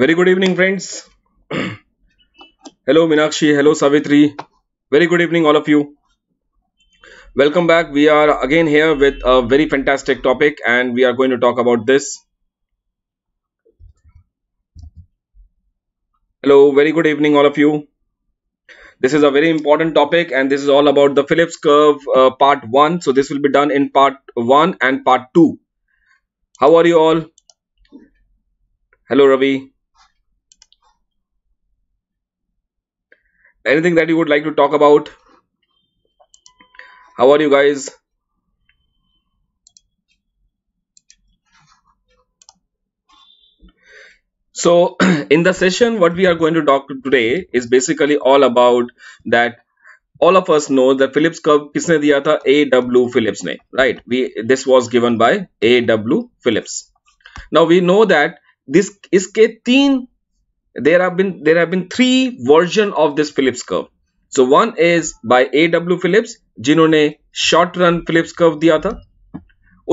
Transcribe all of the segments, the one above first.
very good evening friends hello Minakshi hello Savitri very good evening all of you welcome back we are again here with a very fantastic topic and we are going to talk about this hello very good evening all of you this is a very important topic and this is all about the Phillips curve uh, part 1 so this will be done in part 1 and part 2 how are you all hello Ravi anything that you would like to talk about how are you guys so in the session what we are going to talk today is basically all about that all of us know that Phillips curve किसने दिया था A.W. Phillips ne right we this was given by A.W. Phillips now we know that this is. तीन there have been there have been three version of this Phillips curve. So one is by A.W. Phillips जिन्होंने short short-run Phillips curve दिया था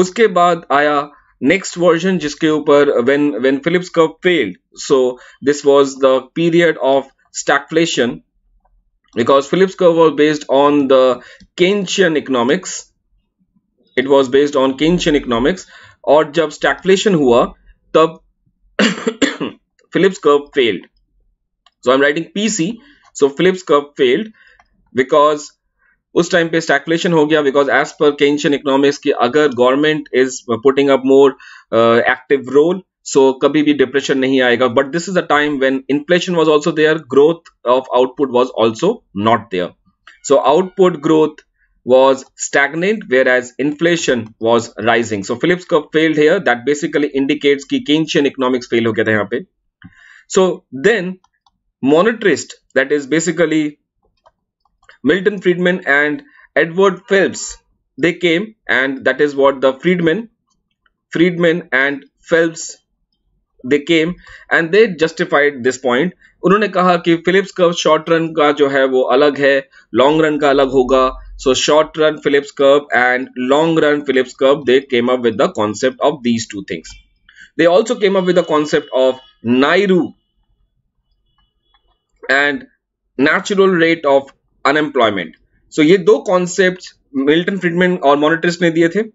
उसके बाद आया next version जिसके ऊपर when when Phillips curve failed. So this was the period of stagflation. because Phillips curve was based on the Keynesian economics. It was based on Keynesian economics. और जब stagflation हुआ तब Phillips curve failed. So I'm writing PC. So Phillips curve failed because us time pe stagflation ho because as per Keynesian economics ki agar government is putting up more uh, active role so kabhi bhi depression nahi aayega but this is a time when inflation was also there growth of output was also not there so output growth was stagnant whereas inflation was rising so Phillips curve failed here that basically indicates ki Keynesian economics fail ho so then monetarist, that is basically Milton Friedman and Edward Phelps, they came and that is what the Friedman, Friedman and Phelps, they came and they justified this point. उन्होंने कहा कि Phillips curve short run का जो है वो अलग है long run का अलग होगा so short run Phillips curve and long run Phillips curve they came up with the concept of these two things they also came up with the concept of Nairu and natural rate of unemployment. So these two concepts Milton Friedman and monetarist ने दिए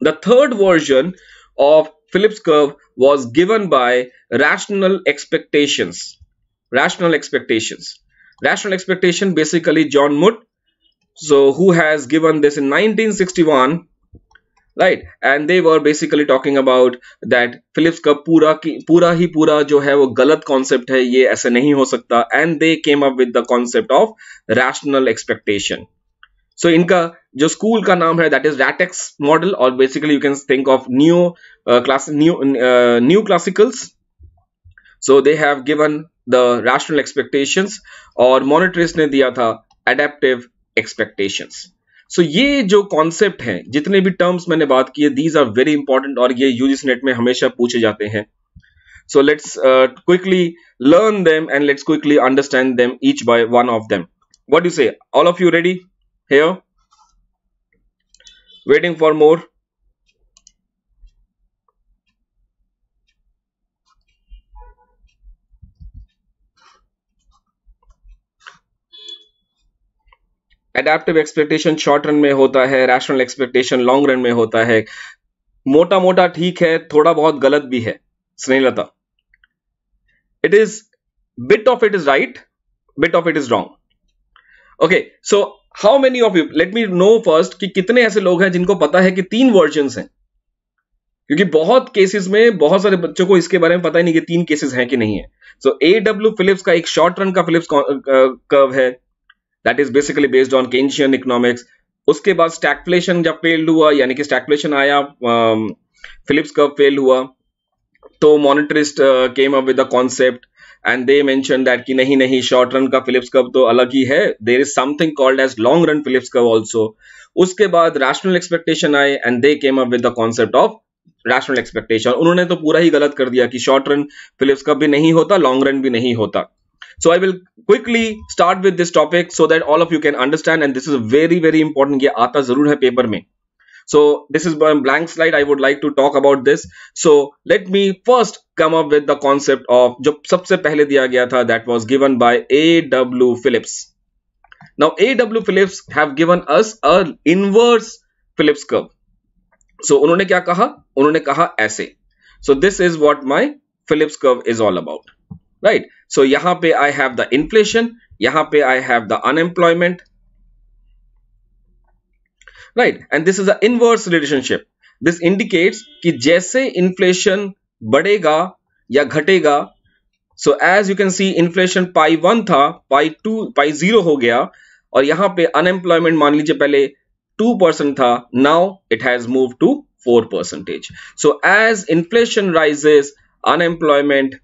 The third version of Phillips curve was given by rational expectations. Rational expectations. Rational expectation basically John Moot. So who has given this in 1961 right and they were basically talking about that Phillips का पूरा की पूरा ही पूरा जो है वो गलत concept है ये ऐसे नहीं हो सकता and they came up with the concept of rational expectation so इनका जो स्कूल का नाम है दैट इज रैटेक्स मॉडल और basically you can think of new class new new classicals so they have given the rational expectations और monetarist ने दिया था एडेप्टिव एक्सपेक्टेशंस सो ये जो कॉन्सेप्ट है जितने भी टर्म्स मैंने बात की है दीज आर वेरी इंपॉर्टेंट और ये यूजीसी नेट में हमेशा पूछे जाते हैं so let's quickly learn them and let's quickly understand them each by one of them what you say all of you ready here waiting for more adaptive expectation short run में होता है rational expectation long run में होता है मोटा मोटा ठीक है थोड़ा बहुत गलत भी है Snehlata it is bit of it is right bit of it is wrong okay so how many of you let me know first कि कितने ऐसे लोग हैं जिनको पता है कि तीन वर्जन हैं क्योंकि बहुत केसेस में बहुत सारे बच्चों को इसके बारे में पता ही नहीं कि तीन केसेस हैं कि नहीं है सो ए डब्ल्यू फिलिप्स का एक शॉर्ट रन का फिलिप्स कर्व uh, है that is basically based on Keynesian economics उसके बाद स्टैकफ्लेशन जब फेल्ड हुआ यानी कि स्टैकफ्लेशन आया फिलिप्स कर्व फेल हुआ तो monetarist came up with concept and they mention that कि नहीं नहीं शॉर्ट रन का फिलिप्स कर्व तो अलग ही है there is something called as long run Phillips curve also उसके बाद रैशनल एक्सपेक्टेशन आए and they came up with the concept of rational expectation उन्होंने तो पूरा ही गलत कर दिया कि शॉर्ट रन फिलिप्स कर्व भी नहीं होता लॉन्ग रन भी नहीं होता so i will quickly start with this topic so that all of you can understand and this is very very important ye aata zarur hai paper mein so this is my blank slide i would like to talk about this so let me first come up with the concept of jo sabse pehle diya gaya tha that was given by aw phillips now aw phillips have given us a inverse phillips curve so उन्होंने क्या कहा उन्होंने कहा ऐसे so this is what my phillips curve is all about right so so, यहां पे I have the inflation यहां पे I have the unemployment right and this is the inverse relationship this indicates कि जैसे इन्फ्लेशन बढ़ेगा या घटेगा so as you can see inflation pi one था पाई टू पाई जीरो हो गया और यहां पे अनएम्प्लॉयमेंट मान लीजिए पहले टू परसेंट था now it has move to four percentage so as inflation rises unemployment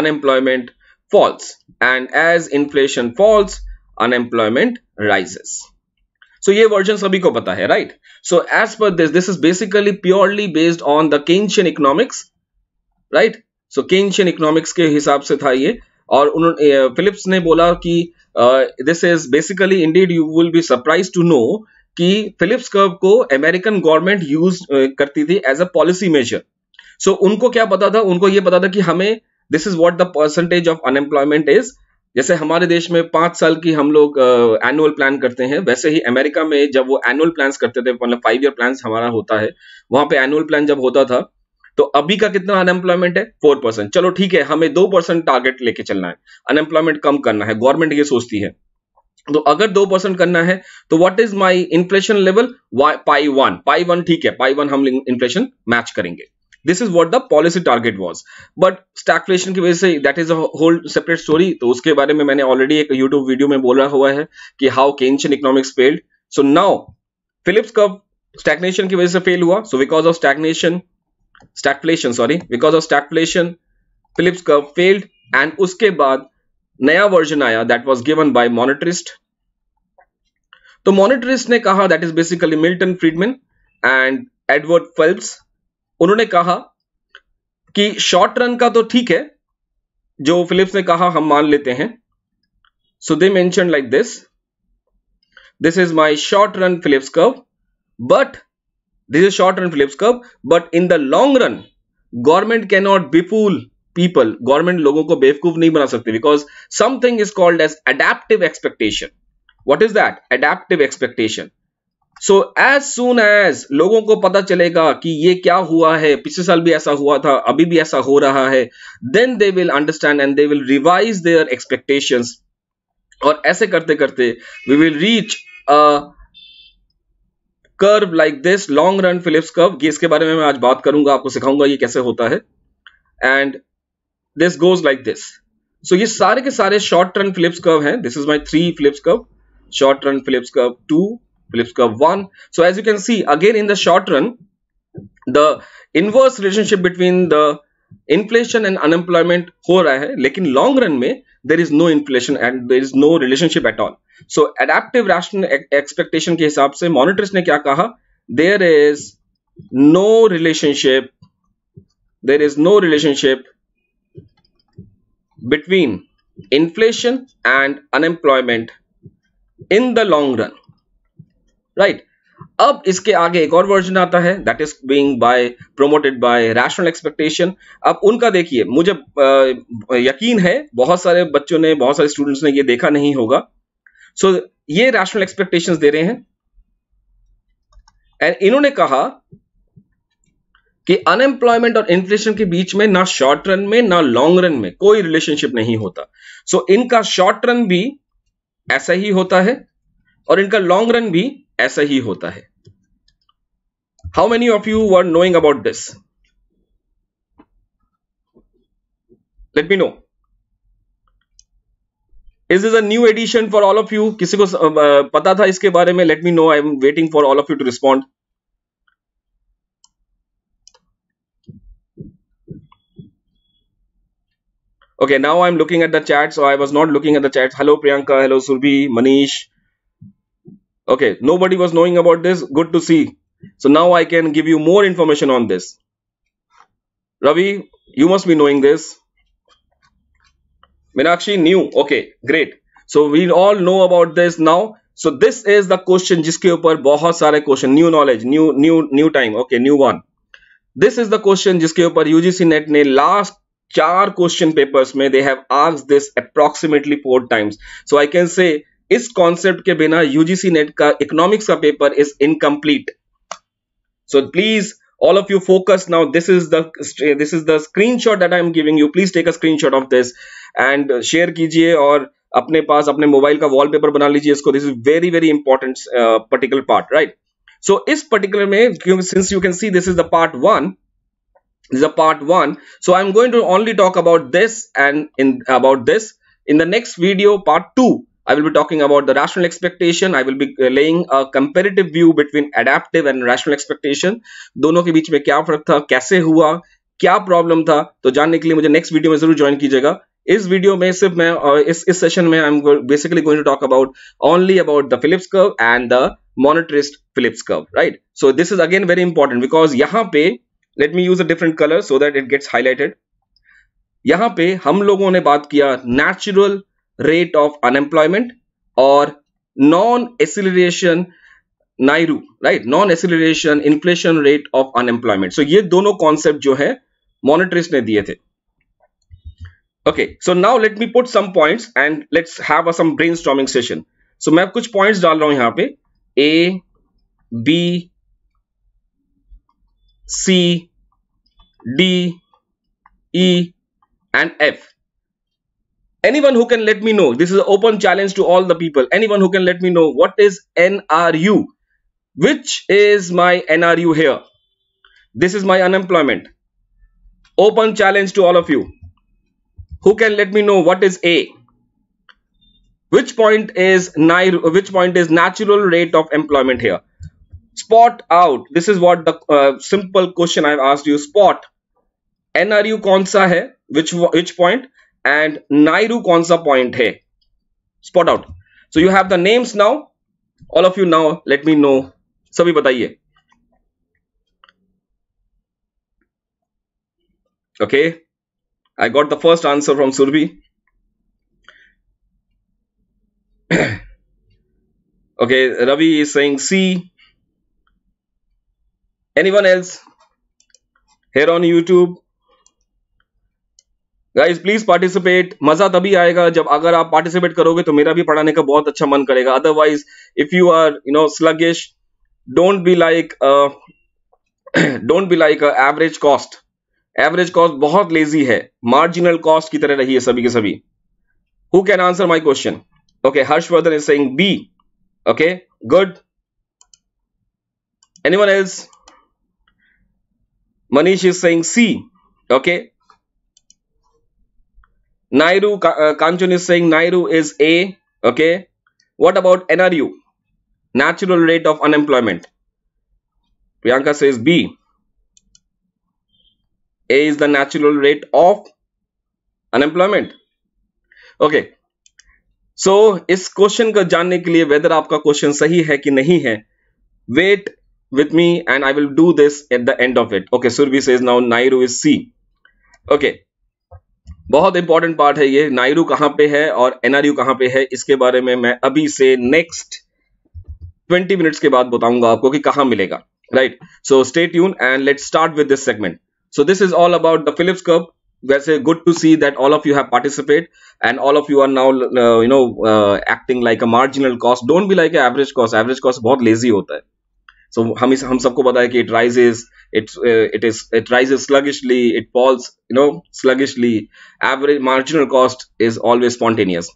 unemployment falls and as inflation falls unemployment rises so ye version sabhi ko pata hai right so as per this this is basically purely based on the keynesian economics right so keynesian economics ke hisab se tha ye और उन्होंने Philips ने बोला कि this is basically indeed you will be surprise to know कि Phillips curve को American government use करती थी as a policy measure so उनको क्या पता था उनको ये पता था कि हमें this is what the percentage of unemployment is जैसे हमारे देश में पांच साल की हम लोग एनुअल uh, प्लान करते हैं वैसे ही अमेरिका में जब वो एनुअल प्लान करते थे मतलब फाइव ईयर प्लान हमारा होता है वहां पे एनुअल प्लान जब होता था तो अभी का कितना अनएम्प्लॉयमेंट है फोर परसेंट चलो ठीक है हमें दो परसेंट टारगेट लेके चलना है अनएम्प्लॉयमेंट कम करना है गवर्नमेंट ये सोचती है तो अगर दो परसेंट करना है तो what is my inflation level pi one pi one ठीक है पाई वन हम इन्फ्लेशन मैच करेंगे this is what the policy target was but stagflation की वजह से that is a whole separate story तो उसके बारे में मैंने ऑलरेडी एक यूट्यूब वीडियो में बोला हुआ है कि how Keynesian economics failed so now Phillips curve stagnation की वजह से फेल हुआ so because of stagnation stagflation sorry because of stagflation Phillips curve failed and उसके बाद नया वर्जन आया that was given by monetarist तो मॉनिटरिस्ट ने कहा that is basically Milton Friedman and Edward Phelps उन्होंने कहा कि शॉर्ट रन का तो ठीक है जो फिलिप्स ने कहा हम मान लेते हैं so they mention like this this is my short run Phillips curve but this is short run Phillips curve but in the long run government can not befool people government लोगों को बेवकूफ नहीं बना सकते because something is called as adaptive expectation what is that adaptive expectation so as soon as लोगों को पता चलेगा कि ये क्या हुआ है पिछले साल भी ऐसा हुआ था अभी भी ऐसा हो रहा है then they will understand and they will revise their expectation और ऐसे करते करते we will reach curve like this long run Phillips curve इसके बारे में मैं आज बात करूंगा आपको सिखाऊंगा ये कैसे होता है and this goes like this so ये सारे के सारे शॉर्ट रन फिलिप्स कर्व हैं this is my three Phillips curve short run Phillips curve two Phillips curve 1. So as you can see, again in the short run, the inverse relationship between the inflation and unemployment हो रहा है लेकिन long run में there is no inflation and there is no relationship at all so adaptive rational expectation के हिसाब से monetarists ने क्या कहा there is no relationship there is no relationship between inflation and unemployment in the long run right अब इसके आगे एक और वर्जन आता है that is being by promoted by rational expectation अब उनका देखिए मुझे यकीन है बहुत सारे बच्चों ने बहुत सारे स्टूडेंट्स ने ये देखा नहीं होगा सो so, ये रैशनल एक्सपेक्टेशंस दे रहे हैं एंड इन्होंने कहा कि अनएम्प्लॉयमेंट और इन्फ्लेशन के बीच में ना शॉर्ट रन में ना लॉन्ग रन में कोई रिलेशनशिप नहीं होता सो so, इनका शॉर्ट रन भी ऐसा ही होता है और इनका लॉन्ग रन भी ऐसा ही होता है how many of you were knowing about this let me know is is of addition for all of you किसी को पता था इसके बारे में let me know I am waiting for all of you to respond okay now i'm looking at the chat so i was not looking at the chat hello priyanka hello surbhi manish okay nobody was knowing about this good to see so now i can give you more information on this ravi you must be knowing this minakshi knew okay great so we all know about this now so this is the question jiske upar bahut sare question new knowledge new new new time okay new one this is the question jiske upar ugc net last char question papers mein they have asked this approximately four times so i can say इस concept के बिना UGC NET का economics का paper is incomplete so please all of you focus now this is this is the screenshot that I am giving you please take a screenshot of this and share कीजिए और अपने पास अपने mobile का wallpaper बना लीजिए इसको this is very very important particular part right so इस particular में क्योंकि since you can see this is the part one this a part one so I am going to only talk about this and in about this in the next video part two I will be talking about the rational expectation. I will be laying a comparative view between adaptive and rational expectation. दोनों के बीच में क्या फर्क था कैसे हुआ क्या problem था तो जानने के लिए मुझे नेक्स्ट वीडियो में जरूर ज्वाइन कीजिएगा इस वीडियो में सिर्फ मैं और इस इस सेशन में I am basically going to talk about only about the Phillips curve and the monetarist Phillips curve, right? So this is again very important because यहाँ पे let me use a different color so that it gets highlighted. यहाँ पे हम लोगों ने बात किया natural rate of unemployment और non accelerating NAIRU right non accelerating inflation rate of unemployment so ये दोनों कॉन्सेप्ट जो है मॉनिटरिस्ट ने दिए थे okay so now let me put some points and let's have a some brainstorming session so मैं कुछ पॉइंट्स डाल रहा हूं यहां पे A B C D E and F anyone who can let me know this is an open challenge to all the people anyone who can let me know what is nru which is my nru here this is my unemployment open challenge to all of you who can let me know what is a which point is which point is natural rate of employment here spot out this is what the uh, simple question i've asked you spot nru kaun sa hai which which point and Nairu Konsa Point Hey. Spot out. So you have the names now. All of you now let me know. सभी बताइए Okay. I got the first answer from Survi. okay, Ravi is saying C. Anyone else here on YouTube? Guys please participate मजा तभी आएगा जब अगर आप participate करोगे तो मेरा भी पढ़ाने का बहुत अच्छा मन करेगा otherwise if you are you know sluggish don't be like don't be like average cost average cost बहुत लेजी है मार्जिनल कॉस्ट की तरह रही है सभी के सभी who can answer my question okay Harshvardhan is saying B okay good anyone else Manish is saying C okay Nairu, uh, Kanchon is saying Nairu is A. Okay. What about NRU? Natural rate of unemployment. Priyanka says B. A is the natural rate of unemployment. Okay. so, इस question को जानने के लिए weather आपका question सही है कि नहीं है wait with me and I will do this at the end of it okay Surbhi says now NAIRU is C okay बहुत इंपॉर्टेंट पार्ट है ये नायरू कहां पे है और एनआरयू कहां पे है इसके बारे में मैं अभी से नेक्स्ट ट्वेंटी मिनट्स के बाद बताऊंगा आपको कि कहां मिलेगा right so stay tune and let start with this segment so this is all about the Phillips curve वैसे good to see that all of you have participate and all of you are now you know acting like a marginal cost don't be like average cost average cost बहुत lazy होता है so हम इस हम सबको पता है कि it rises it uh, it is it rises sluggishly it falls you know sluggishly average marginal cost is always spontaneous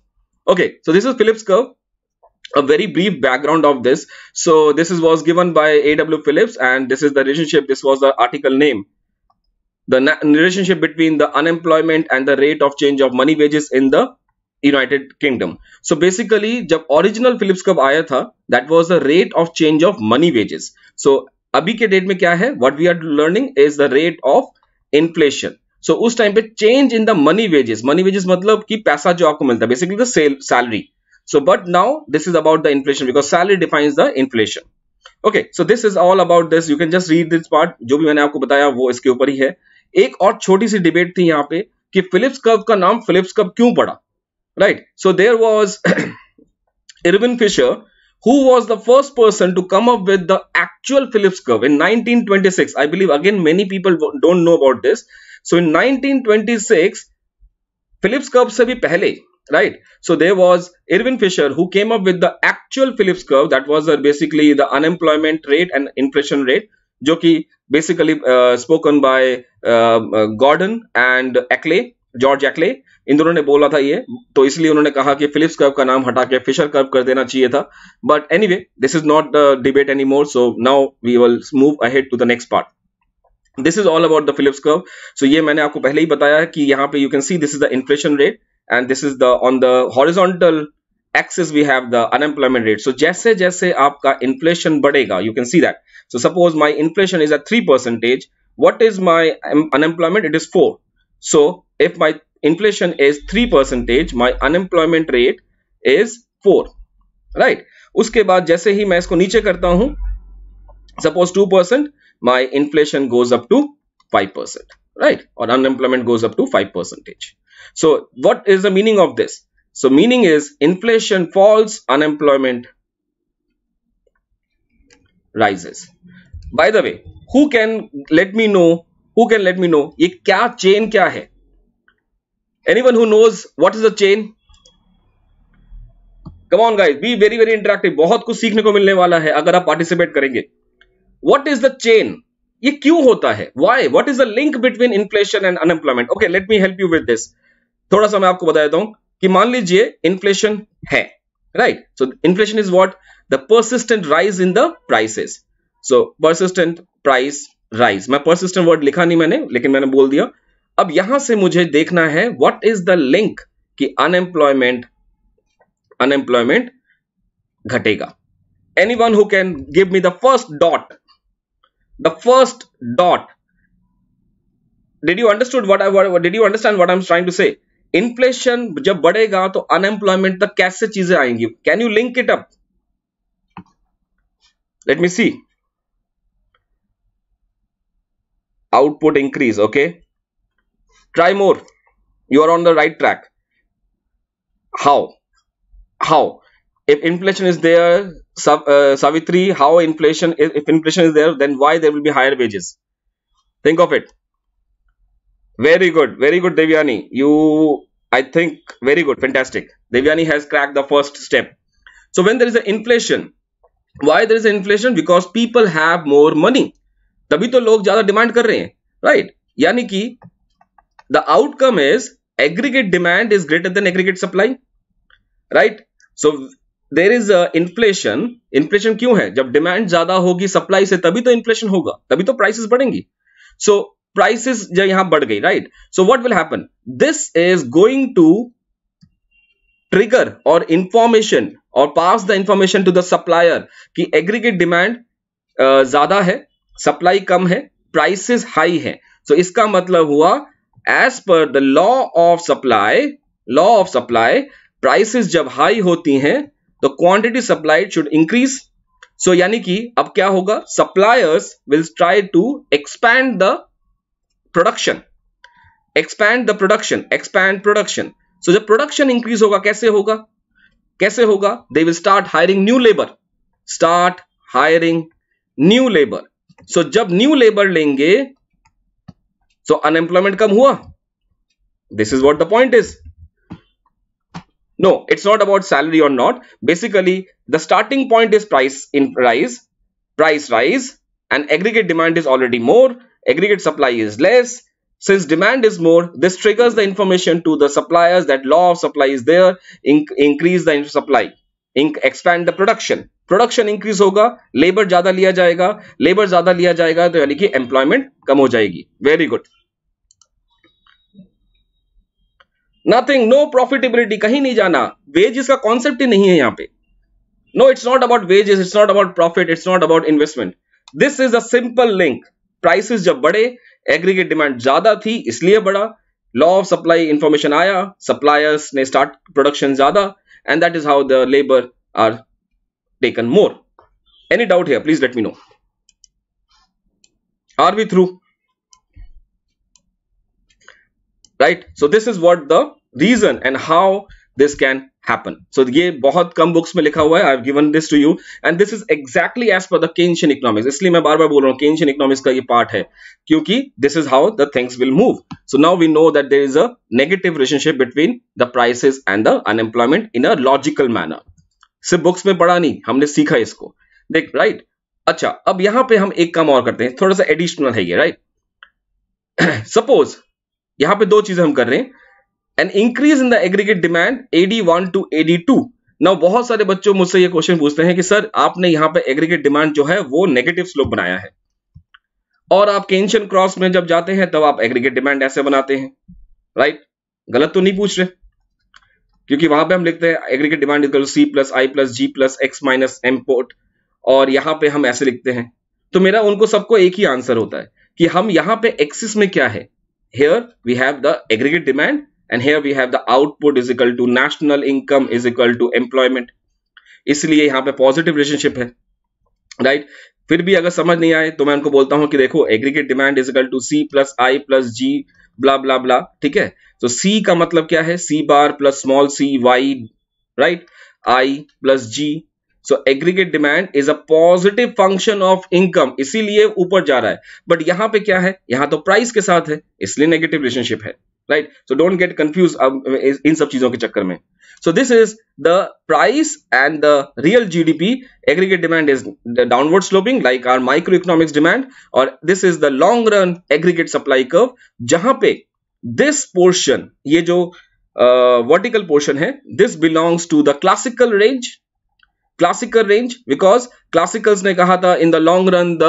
okay so this is Phillips curve a very brief background of this so this is was given by aw phillips and this is the relationship this was the article name the relationship between the unemployment and the rate of change of money wages in the United Kingdom so basically जब original Phillips curve आया था that was the rate of change of money wages so अभी के date में क्या है what we are learning is the rate of inflation so उस time पे change in the money wages money wages मतलब कि पैसा जो आपको मिलता है basically the salary so but now this is about the inflation because salary define the inflation okay so this is all about this you can just read this part जो भी मैंने आपको बताया वो इसके ऊपर ही है एक और छोटी सी डिबेट थी यहाँ पे कि फिलिप्स कर्व का नाम फिलिप्स कर्व क्यों पड़ा right so there was irwin fisher who was the first person to come up with the actual phillips curve in 1926 i believe again many people don't know about this so in 1926 phillips curve se bhi pehle right so there was irwin fisher who came up with the actual phillips curve that was uh, basically the unemployment rate and inflation rate जो कि basically spoken by Gordon and Ackley, George Ackley. इन दोनों ने बोला था ये तो इसलिए उन्होंने कहा कि फिलिप्स कर्व का नाम हटा के फिशर कर्व कर देना चाहिए था but any this is not debate anymore so now we will move ahead to the next part this is all about the Phillips curve so ये मैंने आपको पहले ही बताया कि यहाँ पे you can see this is the inflation rate and this is the on the horizontal axis we have the unemployment rate so जैसे जैसे आपका इन्फ्लेशन बढ़ेगा you can see that so suppose my inflation is a three percentage what is my unemployment it is four so if my inflation is 3 percentage my unemployment rate is 4 right uske baad jaise hi main isko niche karta hu suppose 2 percent my inflation goes up to 5 percent right or unemployment goes up to 5 percentage so what is the meaning of this so meaning is inflation falls unemployment rises by the way who can let me know who can let me know ye kya chain kya hai anyone who knows what is a chain come on guys be very very interactive बहुत कुछ सीखने को मिलने वाला है अगर आप participate करेंगे व्हाट इज द चेन ये क्यों होता है why what is the link between inflation and unemployment okay let me help you with this थोड़ा सा मैं आपको बता देता हूं कि मान लीजिए इन्फ्लेशन है right so inflation is what the persistent rise in the prices so persistent price rise मैं परसिस्टेंट वर्ड लिखा नहीं मैंने लेकिन मैंने बोल दिया अब यहां से मुझे देखना है व्हाट इज द लिंक कि अनएम्प्लॉयमेंट अनएम्प्लॉयमेंट घटेगा anyone who can give me the first dot the first dot did you understood did you understand what I am trying to say inflation जब बढ़ेगा तो unemployment तक कैसे चीजें आएंगी can you link it up let me see output increase okay try more you are on the right track how how if inflation is there sub, uh, savitri how inflation if inflation is there then why there will be higher wages think of it very good very good devyani you i think very good fantastic devyani has cracked the first step so when there is an inflation why there is an inflation because people have more money तभी तो लोग ज्यादा demand कर रहे हैं right right? यानी कि the outcome is aggregate demand is greater than aggregate supply right so there is inflation inflation क्यों है जब डिमांड ज्यादा होगी सप्लाई से तभी तो इन्फ्लेशन होगा तभी तो प्राइसेस बढ़ेंगी सो प्राइसेस जो यहां बढ़ गई right so what will happen this is going to trigger और इंफॉर्मेशन और pass the information to the supplier कि एग्रीगेट डिमांड ज्यादा है सप्लाई कम है प्राइसेस हाई है सो so इसका मतलब हुआ as per the law of supply law of supply prices जब हाई होती हैं तो quantity supply should increase so यानी कि अब क्या होगा suppliers will try to expand the production expand the production expand production so जब प्रोडक्शन इंक्रीज होगा कैसे होगा कैसे होगा they will start hiring new labour start hiring new labour so जब न्यू लेबर लेंगे so unemployment kam hua this is what the point is no it's not about salary or not basically the starting point is price in rise price rise and aggregate demand is already more aggregate supply is less since demand is more this triggers the information to the suppliers that law of supply is there increase the supply expand the production Production increase होगा Labour ज्यादा लिया जाएगा labour ज्यादा लिया जाएगा तो यानी कि एम्प्लॉयमेंट कम हो जाएगी very good nothing no profitability कहीं नहीं जाना वेजेस का कॉन्सेप्ट ही नहीं है यहां पे no it's not about wages it's not about profit it's not about investment this is a simple link prices जब बढ़े एग्रीगेट डिमांड ज्यादा थी इसलिए बढ़ा लॉ ऑफ सप्लाई इंफॉर्मेशन आया सप्लायर्स ने स्टार्ट प्रोडक्शन ज्यादा and that is how the labour are taken more any doubt है please let me know are we through right so this is what the reason and how this can happen so ये बहुत कम books में लिखा हुआ है I have given this to you and this is exactly as per the Keynesian economics इसलिए मैं बार बार बोल रहा हूँ केंशियन इकोनॉमिक्स का ये पार्ट है क्योंकि this is how the things will move so now we know that there is a negative relationship between the prices and the unemployment in a logical manner सिर्फ बुक्स में पढ़ा नहीं हमने सीखा इसको देख राइट right? अच्छा अब यहां पे हम एक काम और करते हैं थोड़ा सा एडिशनल है ये राइट सपोज यहां पे दो चीजें हम कर रहे हैं an increase in the aggregate demand AD one two AD two ना बहुत सारे बच्चों मुझसे ये क्वेश्चन पूछते हैं कि सर आपने यहाँ पे एग्रीगेट डिमांड जो है वो नेगेटिव स्लोप बनाया है और आप केंशन क्रॉस में जब जाते हैं तब तो आप एग्रीगेट डिमांड ऐसे बनाते हैं राइट गलत तो नहीं पूछ रहे क्योंकि वहां पे हम लिखते हैं aggregate demand equal C plus I plus G plus X minus import और यहां पे हम ऐसे लिखते हैं तो मेरा उनको सबको एक ही आंसर होता है कि हम यहां पे एक्सिस में क्या है here we have the aggregate demand and here we have the output is equal to national income is equal to employment इसलिए यहां पे पॉजिटिव रिलेशनशिप है राइट right? फिर भी अगर समझ नहीं आए तो मैं उनको बोलता हूं कि देखो aggregate demand is equal to C plus I plus G blah blah blah ठीक है तो सी का मतलब क्या है C bar plus small C Y right I plus G so aggregate demand is a positive function of income इसीलिए ऊपर जा रहा है बट यहाँ पे क्या है यहाँ तो प्राइस के साथ है इसलिए नेगेटिव रिलेशनशिप है right so don't get confuse इन सब चीजों के चक्कर में so this is the price and the real G D P aggregate demand is downward sloping like our micro economics demand और this is the long run aggregate supply curve जहां पे this portion ये जो vertical uh, portion है this belongs to the classical range classical range because classicals ने कहा था in the long run the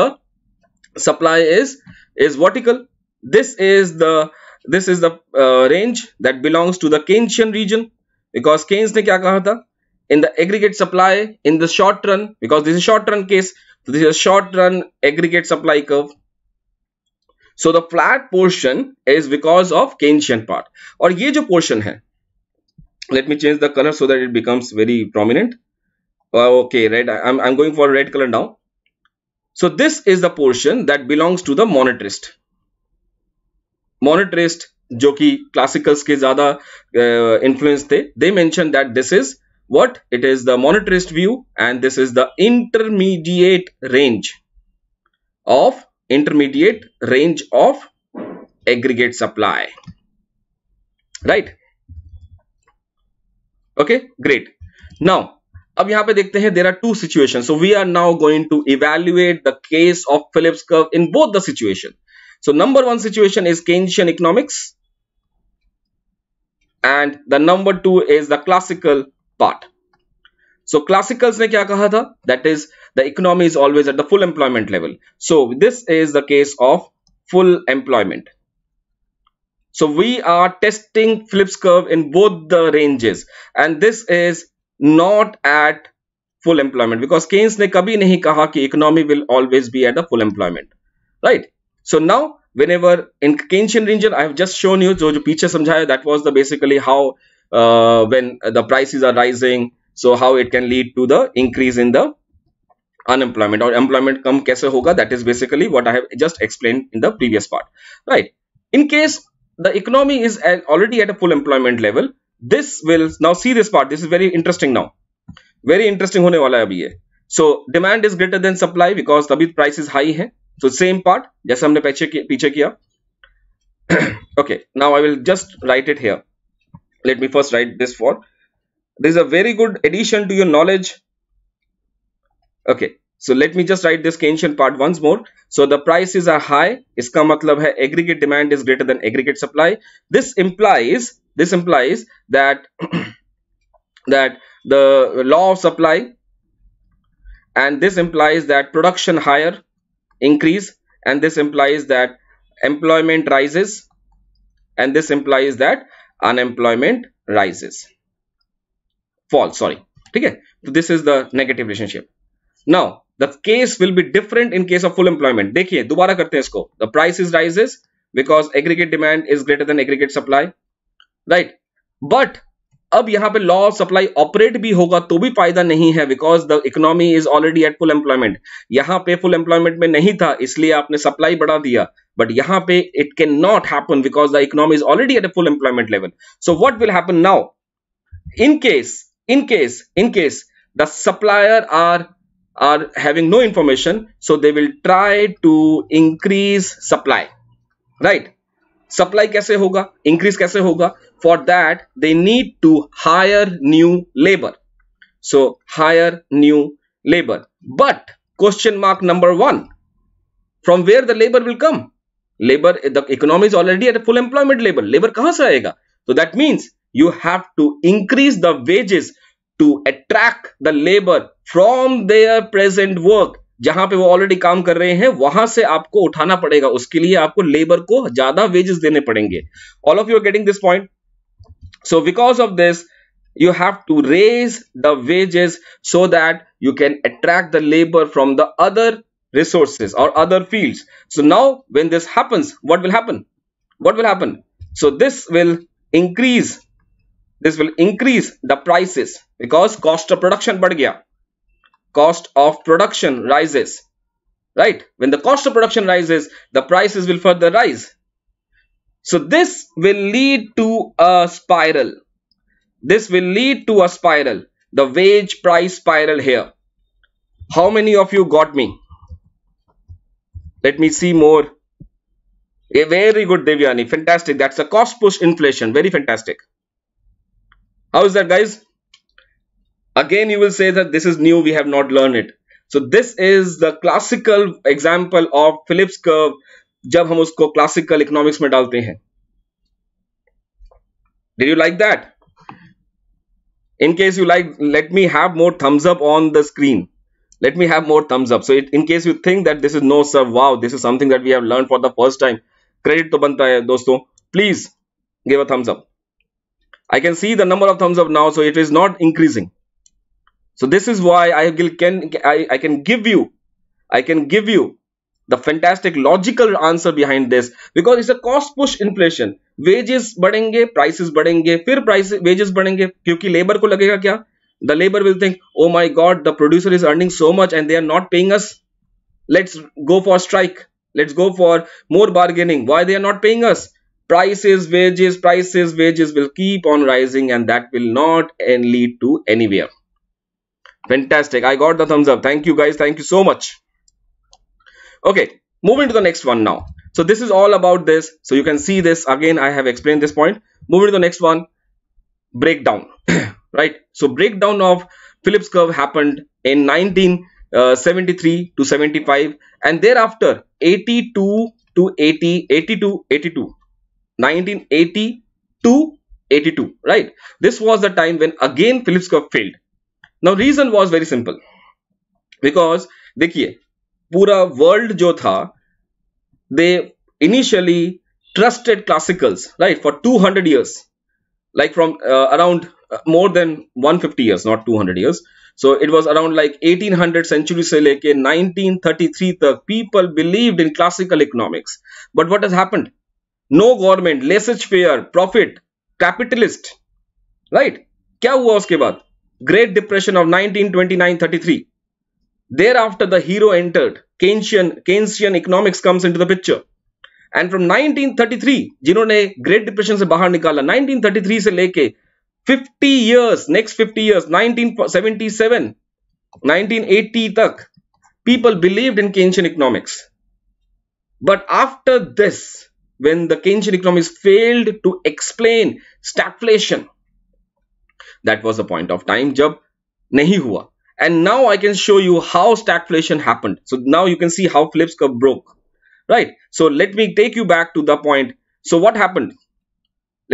supply is is vertical this is the this is uh, range that belongs to the Keynesian region, because Keynes ne kya kaha tha? in the aggregate supply in the short run because this is short run case so this is a short run aggregate supply curve so the flat portion is because of keynesian part Or ye jo portion hai, let me change the color so that it becomes very prominent uh, okay red I'm, I'm going for red color now so this is the portion that belongs to the monetarist monetarist जो कि classicals के ज्यादा influence थे they mention that this is what it is the monetarist view and this is the intermediate range of intermediate range of aggregate supply right okay great now अब यहां पे देखते हैं there are two situation so we are now going to evaluate the case of Phillips curve in both the situation So number one situation is Keynesian economics and the number two is the classical part. So classicals ne kya kaha tha? That is the economy is always at the full employment level. So this is the case of full employment. So we are testing Phillips curve in both the ranges and this is not at full employment because Keynes ne kabhi nahi kaha ki economy will always be at the full employment. Right? so now whenever in Keynesian region I have just shown you picture जो पीछे समझाया that was the basically how uh, when the prices are rising so how it can lead to the increase in the unemployment or employment come kaise hoga that is basically what I have just explained in the previous part right in case the economy is already at a full employment level this will now see this part this is very interesting now very interesting होने वाला है अभी ये so demand is greater than supply because price prices high same part, part जैसे हमने पीछे पीछे किया okay now i will just write it here let me first write this for this is a very good addition to your knowledge okay so let me just write this Keynesian part once more. So the prices are high. Iska matlab hai aggregate demand is greater than aggregate supply. This implies this implies that that the law of supply and this implies that production higher increase and this implies that employment rises and this implies that unemployment rises false sorry okay so this is the negative relationship now the case will be different in case of full employment देखिए the prices rises because aggregate demand is greater than aggregate supply right but अब यहां पे law of supply operate भी होगा तो भी फायदा नहीं है because the economy is already at full employment यहां पे फुल एम्प्लॉयमेंट में नहीं था इसलिए आपने सप्लाई बढ़ा दिया बट यहां पे it can not happen because the economy is already at full employment level so what will happen now in case in case in case the supplier are are having no information so they will try to increase supply right supply कैसे होगा increase कैसे होगा for that they need to hire new labour so hire new labour but question mark number one from where the labour will come labour the economy is already at full employment labour labour कहां से आएगा तो that means you have to increase the wages to attract the labour from their present work जहां पे वो already काम कर रहे हैं वहां से आपको उठाना पड़ेगा उसके लिए आपको लेबर को ज्यादा वेजेस देने पड़ेंगे all of you are getting this point so because of this you have to raise the wages so that you can attract the labor from the other resources or other fields so now when this happens what will happen what will happen so this will increase this will increase the prices because cost of production bad gaya cost of production rises right when the cost of production rises the prices will further rise so this will lead to a spiral this will lead to a spiral the wage price spiral here how many of you got me let me see more a very good devyani fantastic that's a cost push inflation very fantastic how is that guys again you will say that this is new we have not learned it so this is the classical example of Phillips curve जब हम उसको classical economics में डालते हैं Did you like that? In case you like, let me have more thumbs up on the screen. Let me have more thumbs up. So it, in case you think that this is no sir, wow, this is something that we have learned for the first time. Credit to banta hai, dosto. Please give a thumbs up. I can see the number of thumbs up now, so it is not increasing so this is why i can I, I can give you i can give you the fantastic logical answer behind this because it's a cost push inflation wages बढ़ेंगे prices बढ़ेंगे फिर price wages बढ़ेंगे क्योंकि labor the labor will think oh my god the producer is earning so much and they are not paying us let's go for strike let's go for more bargaining why they are not paying us prices wages prices wages will keep on rising and that will not lead to anywhere fantastic i got the thumbs up thank you guys thank you so much okay moving to the next one now so this is all about this so you can see this again i have explained this point moving to the next one breakdown right so breakdown of phillips curve happened in 1973 to 75 and thereafter 82 to 80 82 82 1980 to 82 right this was the time when again phillips curve failed now, reason was very simple because, देखिए पूरा world जो था they initially trusted classicals, right, for 200 years, like from uh, around uh, more than 150 years not 200 years so it was around like 1800 century se leke 1933 the people believed in classical economics but what has happened no government laissez faire profit capitalist right क्या हुआ उसके बाद Great Depression of 1929-33. Thereafter, the hero entered. Keynesian, Keynesian economics comes into the picture. and from 1933 जिन्होंने Great Depression से बाहर निकाला 1933 से लेके 50 years next 50 years 1977 1980 तक people believed in Keynesian economics. But after this, when the keynesian economics failed to explain stagflation that was the point of time jab nahi hua and now i can show you how stagflation happened so now you can see how phillips curve broke right so let me take you back to the point so what happened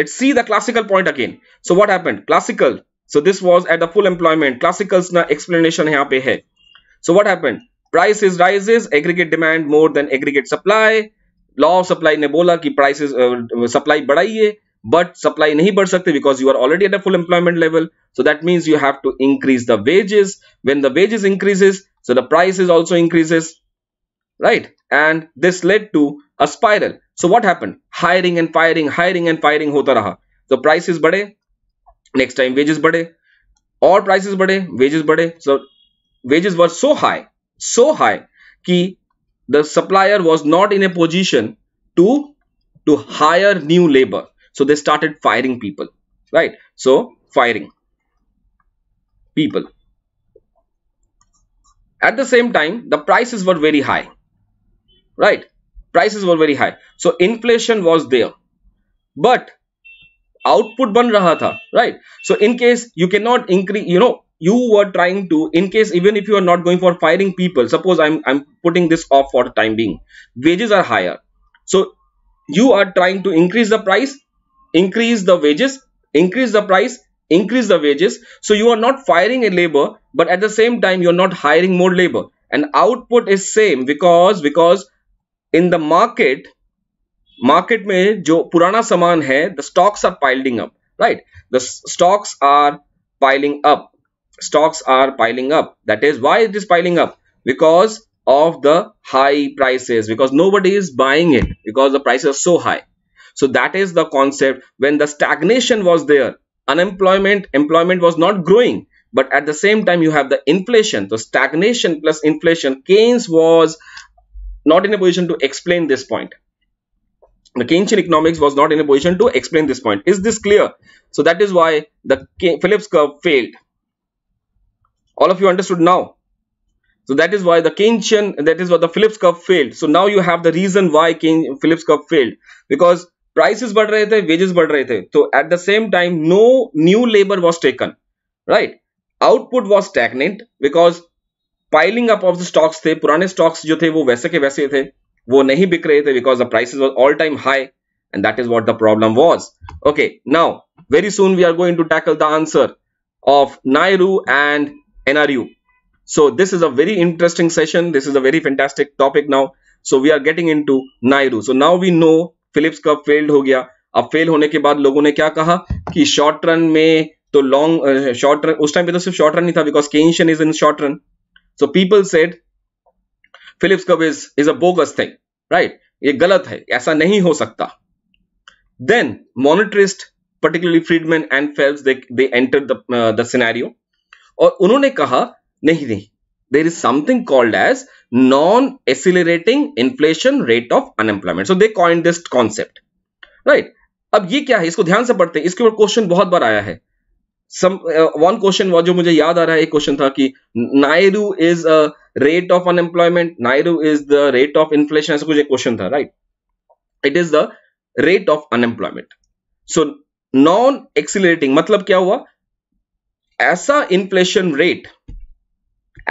let's see the classical point again so what happened classical so this was at the full employment classical's explanation yahan pe hai so what happened prices rises aggregate demand more than aggregate supply law of supply ne bola ki prices uh, supply badhaiye but supply nahi badh sakte because you are already at a full employment level so that means you have to increase the wages when the wages increases so the prices also increases right and this led to a spiral so what happened hiring and firing hiring and firing hota raha so prices bade next time wages bade और prices बढ़े wages बढ़े So wages were so high, so high कि the supplier was not in a position to to hire new labour. So they started firing people, right? So firing people. At the same time, the prices were very high, right? Prices were very high. So inflation was there. But output बन रहा था right? So in case you cannot increase, you know, you were trying to in case even if you are not going for firing people suppose i'm i'm putting this off for the time being wages are higher so you are trying to increase the price increase the wages increase the price increase the wages so you are not firing a labor but at the same time you're not hiring more labor and output is same because because in the market market में जो पुराना सामान है the stocks are piling up right the stocks are piling up stocks are piling up that is why it is piling up because of the high prices because nobody is buying it because the prices are so high so that is the concept when the stagnation was there, unemployment, employment was not growing. But at the same time, you have the inflation. So stagnation plus inflation, Keynes was not in a position to explain this point. The Keynesian economics was not in a position to explain this point. Is this clear? So that is why the Phillips curve failed. All of you understood now. So that is why the Keynesian, that is why the Phillips curve failed. So now you have the reason why Keynes, Phillips curve failed because prices बढ़ रहे wages बढ़ रहे So at the same time no new labor was taken right output was stagnant because piling up of the stocks थे पुराने stocks जो थे वो वैसे के वैसे थे because the prices were all time high and that is what the problem was okay now very soon we are going to tackle the answer of Nairu and NRU so this is a very interesting session this is a very fantastic topic now so we are getting into Nairu so now we know Phillips curve failed हो गया अब fail होने के बाद लोगों ने क्या कहा कि शॉर्ट रन में तो लॉन्ग शॉर्ट रन उस टाइम पे तो सिर्फ शॉर्ट रन ही था because Keynesian is in short run so people said Phillips curve is is a bogus thing right ये गलत है ऐसा नहीं हो सकता then monetarist particularly Friedman and Phelps they they enter the scenario और उन्होंने कहा नहीं नहीं there is something called as non-accelerating inflation rate of unemployment. So they coined this concept, right? अब ये क्या है इसको ध्यान से पढ़ते हैं इसके ऊपर क्वेश्चन बहुत बार आया है सम वन क्वेश्चन जो मुझे याद आ रहा है एक क्वेश्चन था कि NAIRU is rate of unemployment NAIRU is the rate of inflation ऐसा कुछ एक क्वेश्चन था right it is the rate of unemployment so non accelerating मतलब क्या हुआ ऐसा इन्फ्लेशन रेट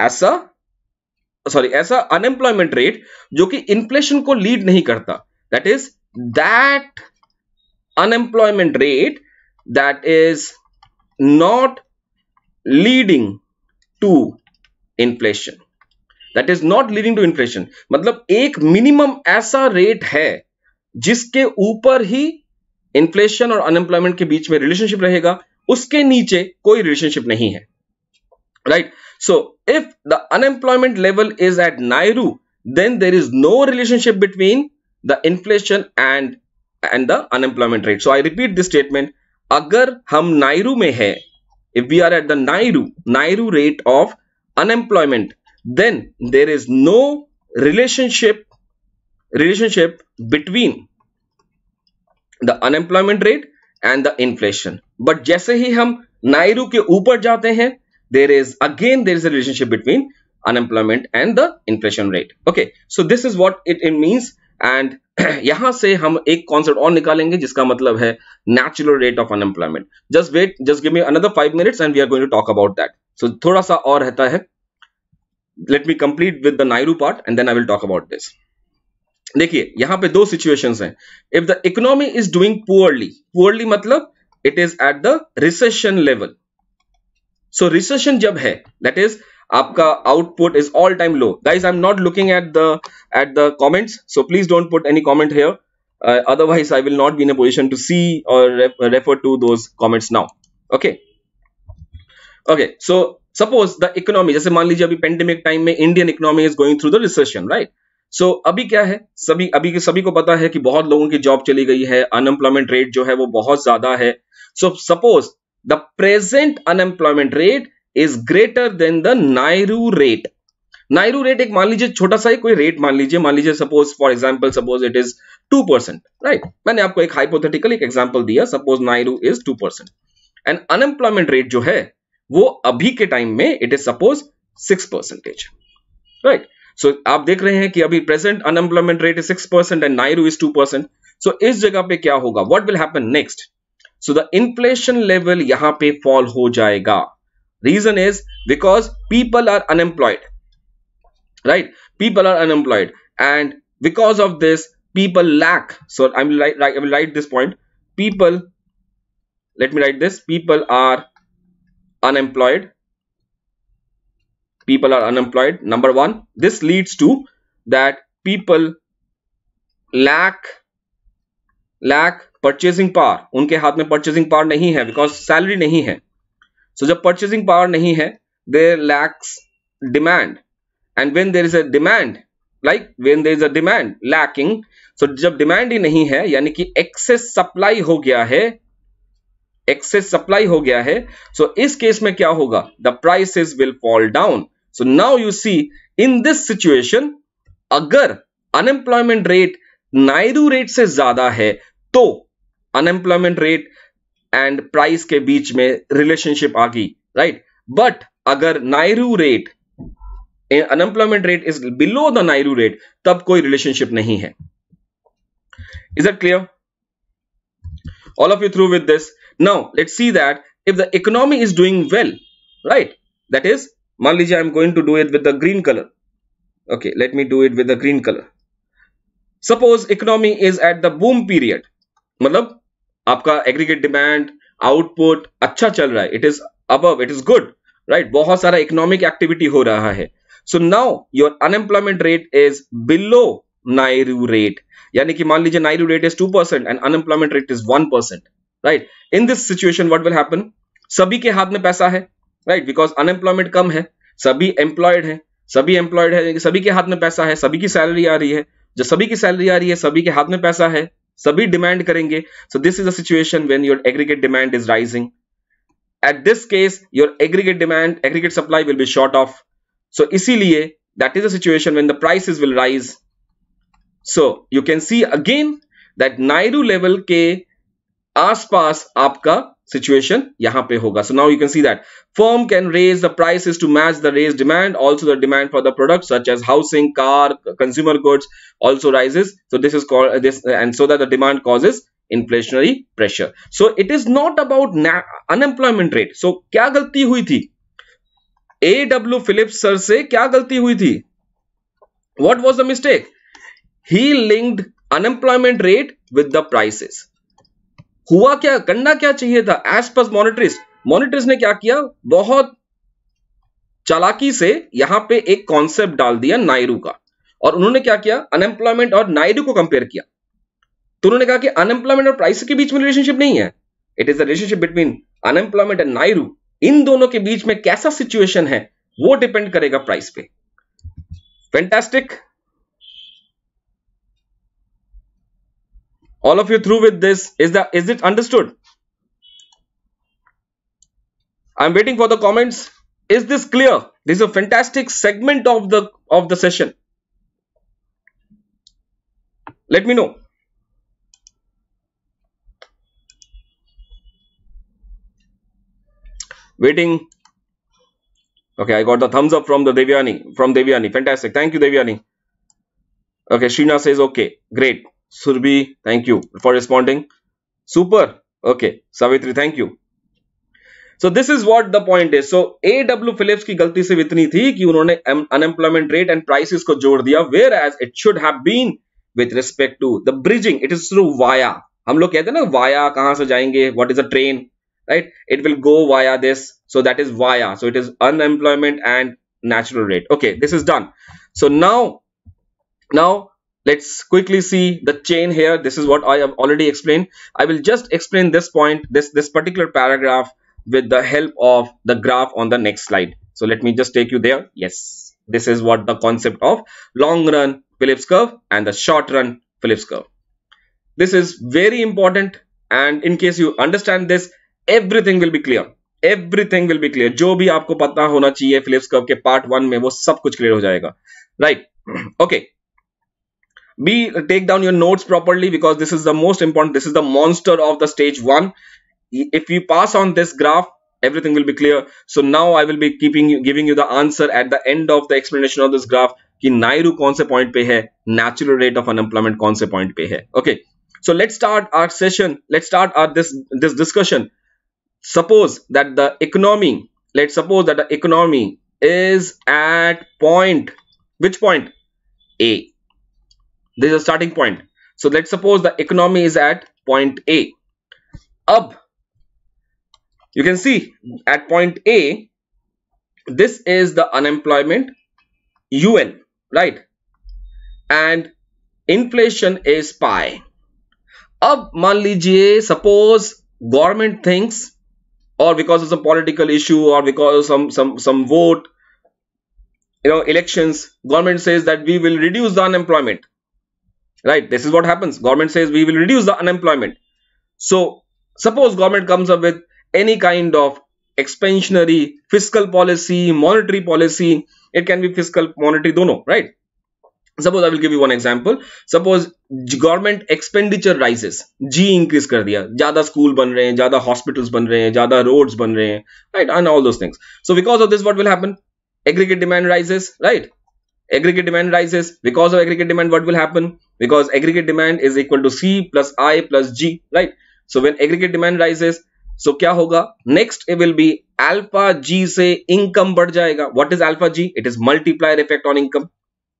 ऐसा सॉरी ऐसा अनएम्प्लॉयमेंट रेट जो कि इन्फ्लेशन को लीड नहीं करता that is that unemployment rate that is not leading to inflation that is not leading to inflation मतलब एक मिनिमम ऐसा रेट है जिसके ऊपर ही इन्फ्लेशन और अनएम्प्लॉयमेंट के बीच में रिलेशनशिप रहेगा उसके नीचे कोई रिलेशनशिप नहीं है right right? So if the unemployment level is at Nairu, then there is no relationship between the inflation and, and the unemployment rate. So I repeat this statement. Agar hum Nairu mein hai, if we are at the Nairu, Nairu rate of unemployment, then there is no relationship relationship between the unemployment rate and the inflation. But जैसे ही हम Nairu के ऊपर जाते हैं there is again there is a relationship between unemployment and the inflation rate okay so this is what it, it means and यहां से हम एक कॉन्सेप्ट और निकालेंगे जिसका मतलब है natural rate of unemployment just wait just give me another five minutes and we are going to talk about that so थोड़ा सा और रहता है let me complete with the NAIRU part and then I will talk about this देखिए यहां पे दो situations हैं if the economy is doing poorly poorly मतलब it is at the recession level so recession जब है दैट इज आपका output is all time low guys I am not looking at the at the comments so please don't put any comment here otherwise I will not be in in position to see और refer to refer comments now okay okay so suppose the economy जैसे मान लीजिए अभी pandemic time में Indian economy is going through the recession right so अभी क्या है सभी अभी के सभी को पता है कि बहुत लोगों की जॉब चली गई है अनएम्प्लॉयमेंट रेट जो है वो बहुत ज्यादा है so suppose the present unemployment rate is greater than the Nairu rate. NAIRU rate एक मान लीजिए छोटा सा ही कोई रेट मान लीजिए मान लीजिए suppose for example suppose it is two percent right मैंने आपको एक हाइपोथेटिकल एक एग्जाम्पल दिया suppose NAIRU is two percent and unemployment rate जो है वो अभी के टाइम में it is suppose six percentage right so आप देख रहे हैं कि अभी present unemployment rate is six percent and NAIRU is two percent so इस जगह पे क्या होगा what will happen next So the inflation level यहाँ पे fall हो जाएगा. Reason is because people are unemployed. Right? People are unemployed. And because of this, people lack. So I will write, I will write this point. People, let me write this. People are unemployed. People are unemployed. Number one, this leads to that people lack lack purchasing power उनके हाथ में purchasing power नहीं है because salary नहीं है so so, जब purchasing power नहीं है there lacks demand and when there is a demand like when there is a demand lacking so जब डिमांड ही नहीं है यानी कि एक्सेस सप्लाई हो गया है एक्सेस सप्लाई हो गया है सो so, इस केस में क्या होगा the prices will fall down so now you see in this situation अगर अनएम्प्लॉयमेंट रेट नायरू रेट से ज्यादा है तो अनएम्प्लॉयमेंट रेट एंड प्राइस के बीच में रिलेशनशिप आ गई राइट बट अगर NAIRU rate unemployment rate is below the NAIRU rate तब कोई रिलेशनशिप नहीं है is it clear all of you through with this now let's see that if the economy is doing well right that is manlija i'm going to do it with the green color okay let me do it with the green color suppose economy is at the boom period मतलब आपका aggregate demand output अच्छा चल रहा है it is above it is good right बहुत सारा economic activity हो रहा है so now your unemployment rate is below NAIRU rate यानी कि मान लीजिए NAIRU rate is two percent and unemployment rate is one percent right in this situation what will happen सभी के हाथ में पैसा है राइट बिकॉज अनएम्प्लॉयमेंट कम है सभी एम्प्लॉयड है सभी एम्प्लॉयड है सभी के हाथ में पैसा है सभी की सैलरी आ रही है जो सभी की सैलरी आ रही है सभी के हाथ में पैसा है सभी डिमांड करेंगे so this is situation when your aggregate demand is rising at this case your aggregate demand aggregate supply will be short of so इसीलिए that is situation when the the is will rise so you can see again that NAIRU level के आसपास आपका situation yahan pe hoga. So now you can see that firm can raise the prices to match the raised demand. Also the demand for the products such as housing, car, consumer goods also rises. So this is called uh, this and so that the demand causes inflationary pressure. So it is not about unemployment rate. So क्या गलती हुई थी? A.W. Phillips sir sir से क्या गलती हुई What was the mistake? He linked unemployment rate with the prices. हुआ क्या करना क्या चाहिए था एज पर मॉनिटरिस मॉनिटरिस ने क्या किया बहुत चालाकी से यहां पे एक कॉन्सेप्ट डाल दिया नायरू का और उन्होंने क्या किया अनएम्प्लॉयमेंट और नायरू को कंपेयर किया तो उन्होंने कहा कि अनएम्प्लॉयमेंट और प्राइस के बीच में रिलेशनशिप नहीं है it is the relationship between unemployment and NAIRU इन दोनों के बीच में कैसा सिचुएशन है वो डिपेंड करेगा प्राइस पे fantastic all of you through with this is that is it understood i'm waiting for the comments is this clear this is a fantastic segment of the of the session let me know waiting okay i got the thumbs up from the devyani from devyani fantastic thank you devyani okay Shrina says okay great Surbi, thank you for responding. Super. Okay. Savitri, thank you. So this is what the point is. So A.W. Phillips ki galti se vitni thi ki unhone unemployment rate and prices ko jod Whereas it should have been with respect to the bridging. It is through via. Hum log kehte na via kahan se What is a train? Right? It will go via this. So that is via. So it is unemployment and natural rate. Okay. This is done. So now, now let's quickly see the chain here this is what i have already explained i will just explain this point this this particular paragraph with the help of the graph on the next slide so let me just take you there yes this is what the concept of long run phillips curve and the short run phillips curve this is very important and in case you understand this everything will be clear Everything will be clear. जो भी आपको पता होना चाहिए Phillips curve के part one में वो सब कुछ क्लियर हो जाएगा right. okay be take down your notes properly because this is the most important this is the monster of the stage one if you pass on this graph everything will be clear so now i will be keeping you giving you the answer at the end of the explanation of this graph कि NAIRU कौन से point Natural rate of unemployment, unemployment point से Okay. So let's start our session. Let's start our this this discussion. suppose that the economy let's suppose that the economy is at point which point a this is a starting point so let's suppose the economy is at point a up you can see at point a this is the unemployment un right and inflation is pi अब मान लीजिए suppose government thinks, or because of some political issue or because of some some some vote you know elections government says that we will reduce the unemployment right this is what happens government says we will reduce the unemployment so suppose government comes up with any kind of expansionary fiscal policy monetary policy it can be fiscal monetary don't know right suppose i will give you one example suppose government expenditure rises g increase kar diya jada school ban rahe hain hospitals ban rahe jada roads ban rahe right and all those things so because of this what will happen aggregate demand rises right aggregate demand rises because of aggregate demand what will happen because aggregate demand is equal to C plus I plus G, right? So when aggregate demand rises, so क्या होगा next? it will be alpha G, say income बढ़ जाएगा what is alpha G it is multiplier effect on income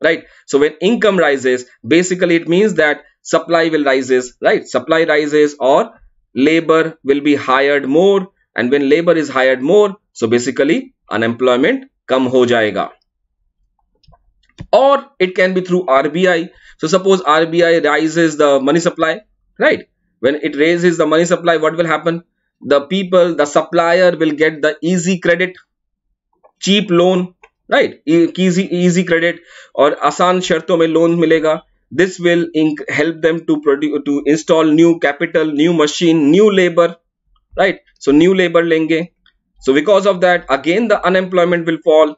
right so when income rises basically it means that supply will rises right supply rises or labor will be hired more and when labor is hired more so basically unemployment कम हो or it can be through RBI so suppose RBI raises the money supply, right? When it raises the money supply, what will happen? The people, the supplier will get the easy credit, cheap loan, right? Easy, easy credit or asan sharto mein loan milega. This will help them to produce, to install new capital, new machine, new labor, right? So new labor lenge. So because of that, again the unemployment will fall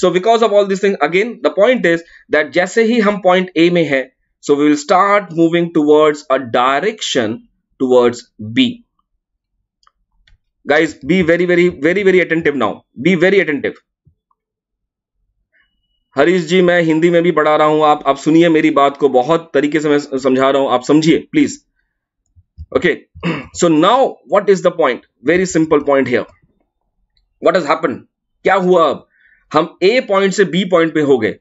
so because of all this thing again the point is that जैसे ही हम point A में है so we will start moving towards a direction towards B guys be very very very very attentive now be very attentive Harish ji मैं हिंदी में भी पढ़ा रहा हूं आप आप सुनिए मेरी बात को बहुत तरीके से मैं समझा रहा हूं आप समझिए please okay so now what is the point very simple point here what has happen क्या हुआ अब हम ए पॉइंट से बी पॉइंट पे हो गए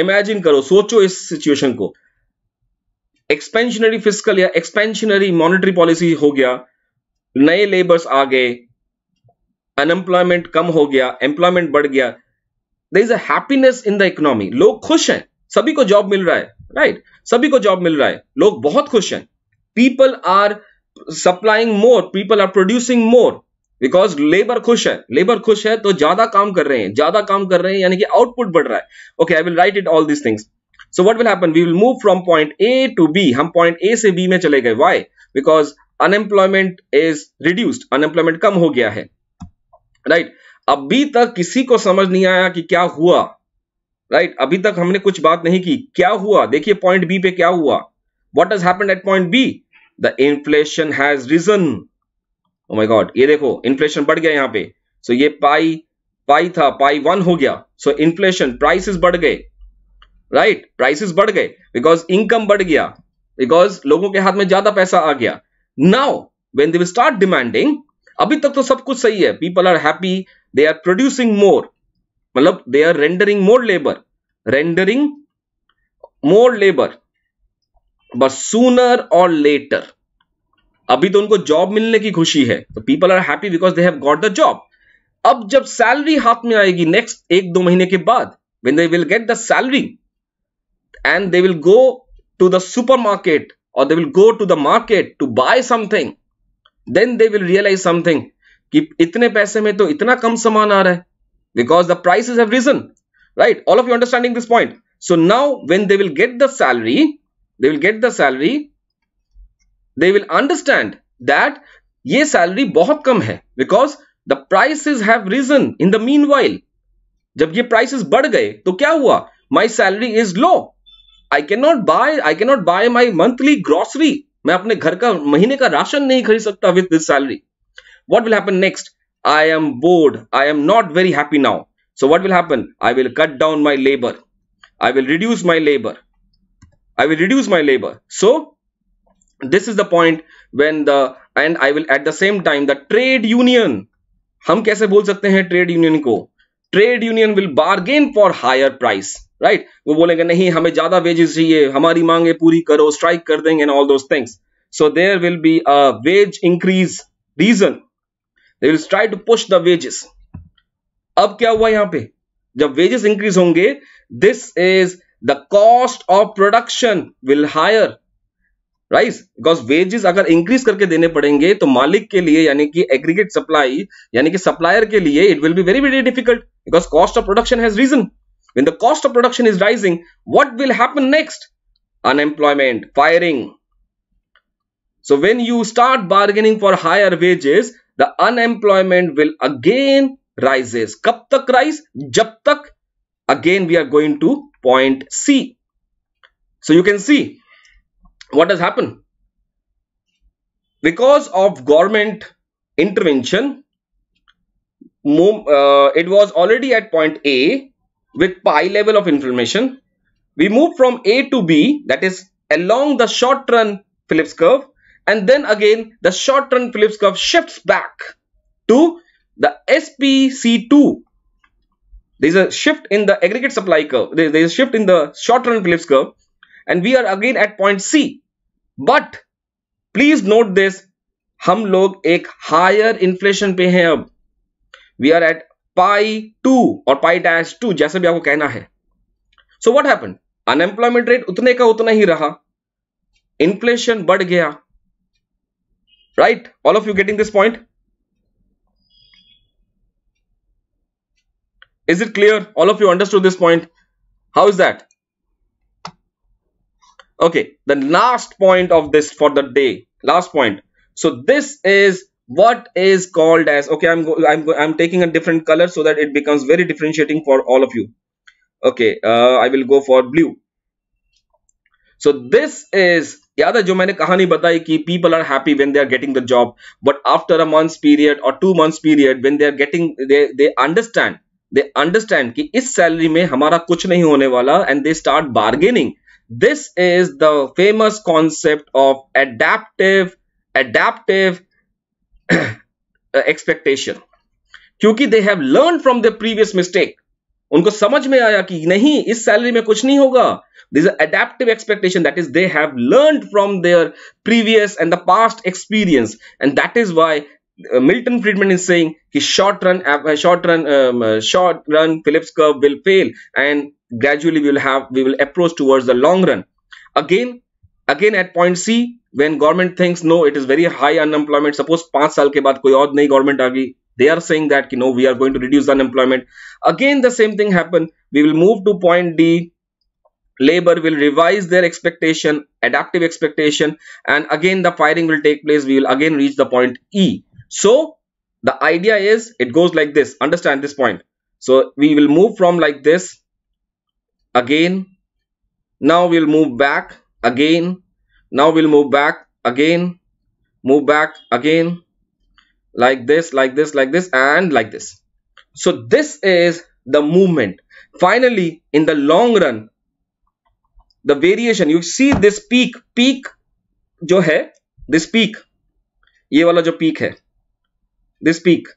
इमेजिन करो सोचो इस सिचुएशन को एक्सपेंशनरी फिजिकल या एक्सपेंशनरी मॉनेटरी पॉलिसी हो गया नए लेबर्स आ गए अनएम्प्लॉयमेंट कम हो गया एम्प्लॉयमेंट बढ़ गया the is happiness in the economy लोग खुश हैं सभी को जॉब मिल रहा है राइट right? सभी को जॉब मिल रहा है लोग बहुत खुश हैं people are supplying more people are producing more because labour खुश है लेबर खुश है तो ज्यादा काम कर रहे हैं ज्यादा काम कर रहे हैं यानी कि आउटपुट बढ़ रहा है okay I will write it all this things so what will happen we will move from point A to B हम पॉइंट ए से बी में चले गए why because unemployment is reduced unemployment कम हो गया है राइट right? अभी तक किसी को समझ नहीं आया कि क्या हुआ राइट right? अभी तक हमने कुछ बात नहीं की क्या हुआ देखिए पॉइंट बी पे क्या हुआ what is happen at point B the inflation has risen oh my God, ये देखो इन्फ्लेशन बढ़ गया यहाँ पे सो so ये पाई पाई था पाई वन हो गया सो इन्फ्लेशन प्राइसेस बढ़ गए राइट right? प्राइसेस बढ़ गए बिकॉज इनकम बढ़ गया बिकॉज लोगों के हाथ में ज्यादा पैसा आ गया now when they start demanding अभी तक तो सब कुछ सही है people are happy they are producing more मतलब they are rendering more labour rendering more labour but sooner और लेटर अभी तो उनको जॉब मिलने की खुशी है तो people are happy because they have got the job अब जब सैलरी हाथ में आएगी नेक्स्ट एक दो महीने के बाद when they will get the salary and they will go to the super market और they will go to the market to buy something then they will realise something कि इतने पैसे में तो इतना कम सामान आ रहा है because the price is risen right all of you understanding this point so now when they will get the salary they will get the salary they will understand that ye salary bahut kam hai because the prices have risen in the meanwhile jab ye prices bad gaye to kya my salary is low i cannot buy i cannot buy my monthly grocery मैं अपने घर का महीने का ration नहीं खरीद सकता with this salary what will happen next I am bored I am not very happy now so what will happen I will cut down my labour I will reduce my labour I will reduce my labour so this is the point when the and i will at the same time the trade union हम कैसे बोल सकते हैं trade union को trade union will bargain for higher price right वो बोलेंगे नहीं हमें ज्यादा वेजेस चाहिए हमारी मांगे पूरी करो स्ट्राइक कर देंगे and all those things so there will be a wage increase risen they will try to push the wages अब क्या हुआ यहां पे जब वेजेस इंक्रीज होंगे this is the cost of production will higher right because wages अगर increase करके देने पड़ेंगे तो मालिक के लिए यानी कि एग्रीगेट सप्लाई यानी कि सप्लायर के लिए it will be very very difficult because cost of production has risen in the cost of production is rising what will happen next unemployment firing so when you start bargaining for higher wages the unemployment will again rises कब तक rise जब तक अगेन we are going to point C so you can see what has happened because of government intervention uh, it was already at point a with pi level of inflammation we move from a to b that is along the short run phillips curve and then again the short run phillips curve shifts back to the spc2 there is a shift in the aggregate supply curve there is a shift in the short run phillips curve and we are again at point C. But please note this, hum log ek higher inflation pe hai We are at pi 2 or pi dash 2, jaise bhi aapko kehna hai. So what happened? Unemployment rate utne ka utna hi raha. Inflation bad gaya. Right? All of you getting this point? Is it clear? All of you understood this point? How is that? okay the last point of this for the day last point so this is what is called as okay i'm i'm i'm taking a different color so that it becomes very differentiating for all of you okay uh, i will go for blue so this is the people are happy when they are getting the job but after a month's period or two months period when they are getting they they understand they understand ki is salary mein hamara kuch nahi hone wala and they start bargaining this is the famous concept of adaptive adaptive expectation क्योंकि they have learned from their previous mistake उनको समझ में आया कि नहीं इस salary में कुछ नहीं होगा this is adaptive expectation that is they have learned from their previous and the past experience and that is why uh, Milton Friedman is saying his short run, uh, short run, um, uh, short run Phillips curve will fail, gradually we will have we will approach towards the long run again again at point c when government thinks no it is very high unemployment suppose 5 saal ke baad koi aur government aa they are saying that you know we are going to reduce unemployment again the same thing happen we will move to point d labor will revise their expectation adaptive expectation and again the firing will take place we will again reach the point e so the idea is it goes like this understand this point so we will move from like this again now we'll move back again now we'll move back again move back again like this like this like this and like this so this is the movement finally in the long run the variation you see this peak peak जो है this peak ये वाला जो peak है this peak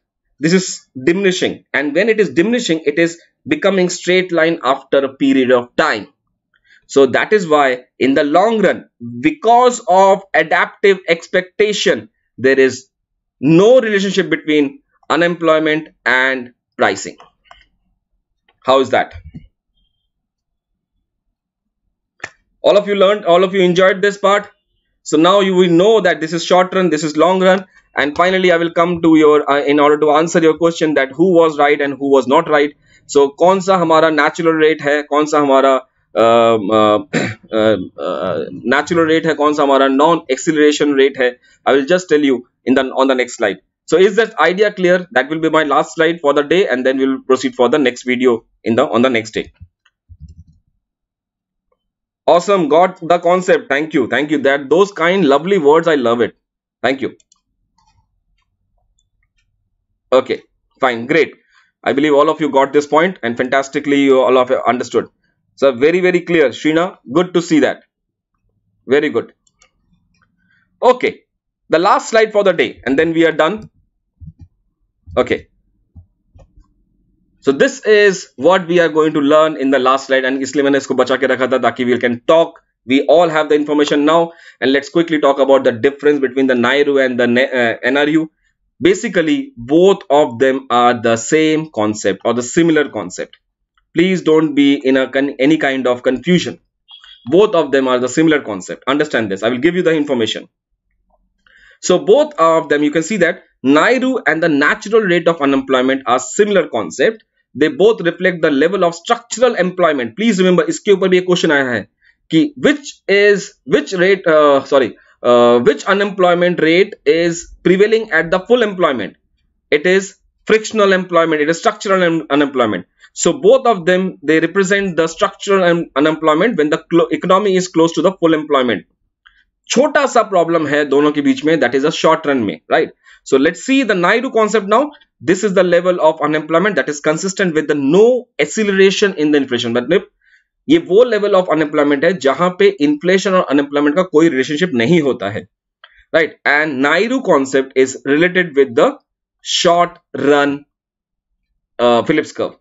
this is diminishing and when it is diminishing it is becoming straight line after a period of time. So that is why in the long run, because of adaptive expectation, there is no relationship between unemployment and pricing. How is that? All of you learned, all of you enjoyed this part. So now you will know that this is short run, this is long run. And finally, I will come to your, uh, in order to answer your question that who was right and who was not right so, कौन सा हमारा natural natural rate? कौन सा हमारा natural rate है कौन सा हमारा नॉन एक्सिलरेशन रेट है I will just tell you in the on the so is that idea clear that will be my last slide for the day and then we'll proceed for the next video on the next day awesome got the concept thank you thank you that those kind lovely words i love it thank you okay fine great I believe all of you got this point and fantastically you all of you understood. So very, very clear, Shrina. Good to see that. Very good. Okay. The last slide for the day and then we are done. Okay. So this is what we are going to learn in the last slide and इसलिए मैंने इसको बचा we can talk we all have the information now and let's quickly talk about the difference between the NRU and the NRU uh, basically both of them are the same concept or the similar concept please don't be in a any kind of confusion both of them are the similar concept understand this i will give you the information so both of them you can see that nairu and the natural rate of unemployment are similar concept they both reflect the level of structural employment please remember iske upar bhi a question aaya hai ki which is which rate uh, sorry uh, which unemployment rate is prevailing at the full employment it is frictional employment it is structural unemployment so both of them they represent the structural unemployment when the economy is close to the full employment chota sa problem hai dono ke beech mein that is a short run mein right so let's see the Naidu concept now this is the level of unemployment that is consistent with the no acceleration in the inflation but ये वो level of unemployment है जहां पे inflation और unemployment का कोई relationship नहीं होता है right and NAIRU concept is related with the short run Phillips curve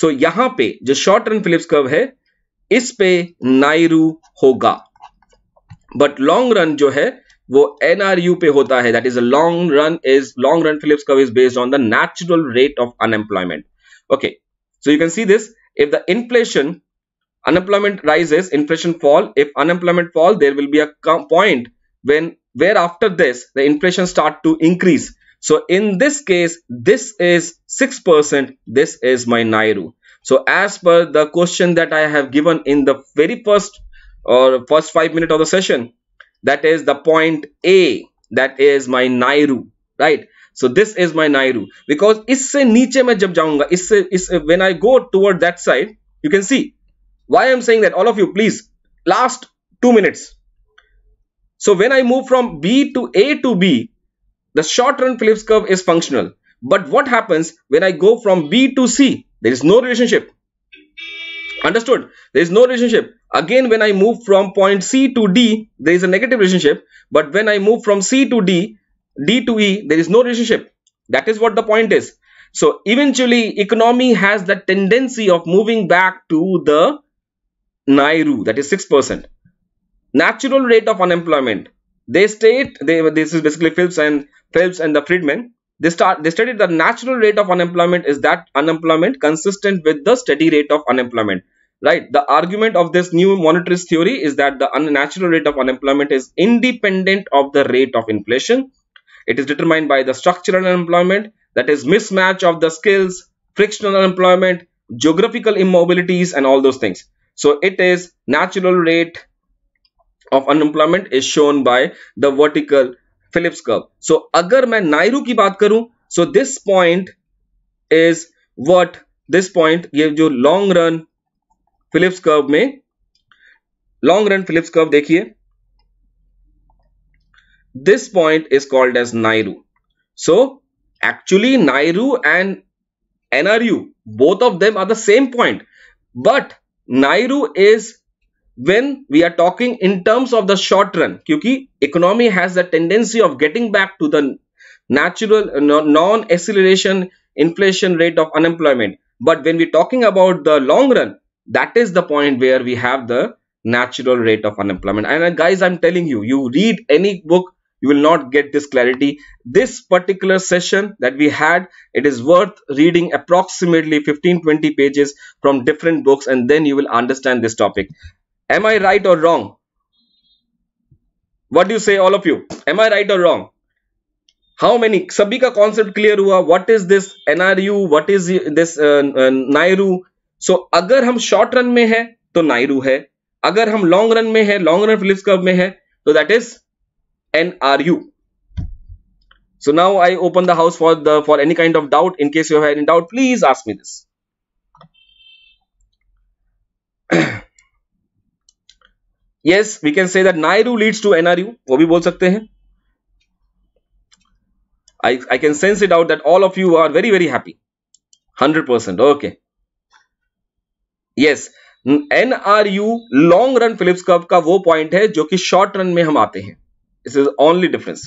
so यहां पे जो शॉर्ट रन फिलिप्स कर्व है इस पे नायरू होगा बट लॉन्ग रन जो है वो एनआरयू पे होता है that is a long run is long run Phillips curve is based on the natural rate of unemployment okay so you can see this if the inflation unemployment rises inflation fall if unemployment fall there will be a point when where after this the inflation start to increase so in this case this is 6% this is my nairu so as per the question that i have given in the very first or first 5 minute of the session that is the point a that is my nairu right so this is my nairu because isse niche main when i go toward that side you can see why i'm saying that all of you please last two minutes so when i move from b to a to b the short run phillips curve is functional but what happens when i go from b to c there is no relationship understood there is no relationship again when i move from point c to d there is a negative relationship but when i move from c to d d to e there is no relationship that is what the point is so eventually economy has the tendency of moving back to the Nairu, that is 6%. Natural rate of unemployment. They state, they, this is basically Phelps and Phelps and the Friedman. They, start, they studied the natural rate of unemployment is that unemployment consistent with the steady rate of unemployment. Right. The argument of this new monetarist theory is that the unnatural rate of unemployment is independent of the rate of inflation. It is determined by the structural unemployment, that is mismatch of the skills, frictional unemployment, geographical immobilities and all those things. So it is natural rate of unemployment is shown by the vertical Phillips curve. So अगर मैं नायरू की बात करूं so this point is what this point gives. जो long run Phillips curve में long run Phillips curve देखिए this point is called as Nairu. So actually Nairu and NRU both of them are the same point but Nairu is when we are talking in terms of the short run because economy has the tendency of getting back to the natural uh, non acceleration inflation rate of unemployment but when we're talking about the long run that is the point where we have the natural rate of unemployment and uh, guys i'm telling you you read any book you will not get this clarity this particular session that we had it is worth reading approximately 15 20 pages from different books and then you will understand this topic am i right or wrong what do you say all of you am i right or wrong how many सभी का concept clear हुआ what is this NRU what is So, NAIRU so अगर हम short run में है तो नायरू है अगर हम लॉन्ग रन में long run Phillips curve में है तो that NRU. So now I open the house for the for any kind of doubt. In case you have any doubt, please ask me this. yes, we can say that N R U leads to NRU. वो भी बोल सकते हैं. I I can sense it out that all of you are very very happy. Hundred percent. Okay. Yes, NRU long run Phillips curve का वो point है जो कि short run में हम आते हैं this is only difference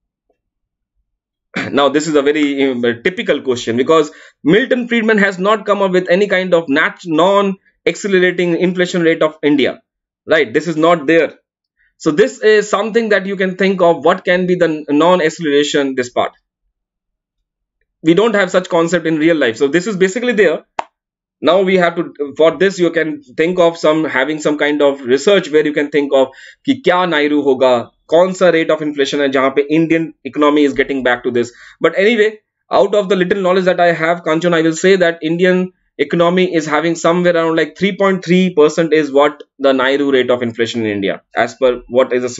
now this is a very uh, typical question because milton friedman has not come up with any kind of non accelerating inflation rate of india right this is not there so this is something that you can think of what can be the non acceleration this part we don't have such concept in real life so this is basically there now we have to for this you can think of some having some kind of research where you can think of ki kya nairu hoga kaun sa rate of inflation hai jahan pe indian economy is getting back to this but anyway out of the little knowledge that i have kanchan i will say that indian economy is having somewhere around like 3.3% is what the nairu rate of inflation in india as per what is a